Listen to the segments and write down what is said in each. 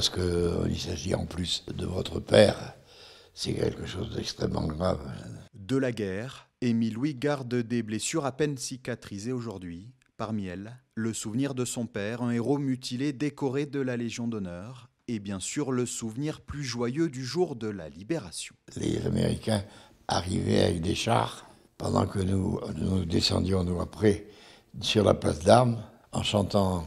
parce qu'il euh, s'agit en plus de votre père. C'est quelque chose d'extrêmement grave. De la guerre, Émile-Louis garde des blessures à peine cicatrisées aujourd'hui. Parmi elles, le souvenir de son père, un héros mutilé décoré de la Légion d'honneur, et bien sûr le souvenir plus joyeux du jour de la libération. Les Américains arrivaient avec des chars pendant que nous, nous descendions, nous après, sur la place d'armes, en chantant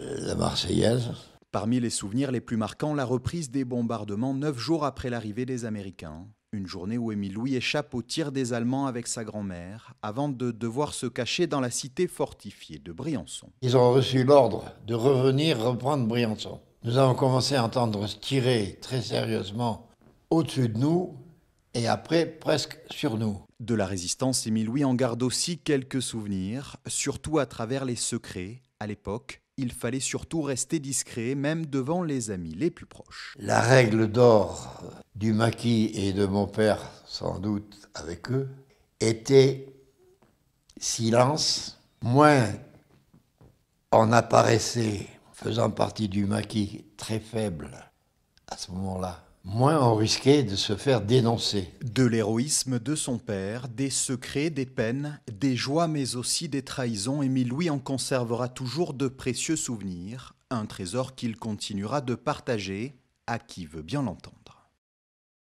euh, la Marseillaise. Parmi les souvenirs les plus marquants, la reprise des bombardements neuf jours après l'arrivée des Américains. Une journée où Émile Louis échappe au tir des Allemands avec sa grand-mère, avant de devoir se cacher dans la cité fortifiée de Briançon. Ils ont reçu l'ordre de revenir reprendre Briançon. Nous avons commencé à entendre tirer très sérieusement au-dessus de nous et après presque sur nous. De la résistance, Émile Louis en garde aussi quelques souvenirs, surtout à travers les secrets, à l'époque, il fallait surtout rester discret, même devant les amis les plus proches. La règle d'or du maquis et de mon père, sans doute avec eux, était silence, moins en apparaissait, faisant partie du maquis, très faible à ce moment-là, moins on risquait de se faire dénoncer. De l'héroïsme de son père, des secrets, des peines, des joies mais aussi des trahisons, Émile Louis en conservera toujours de précieux souvenirs, un trésor qu'il continuera de partager à qui veut bien l'entendre.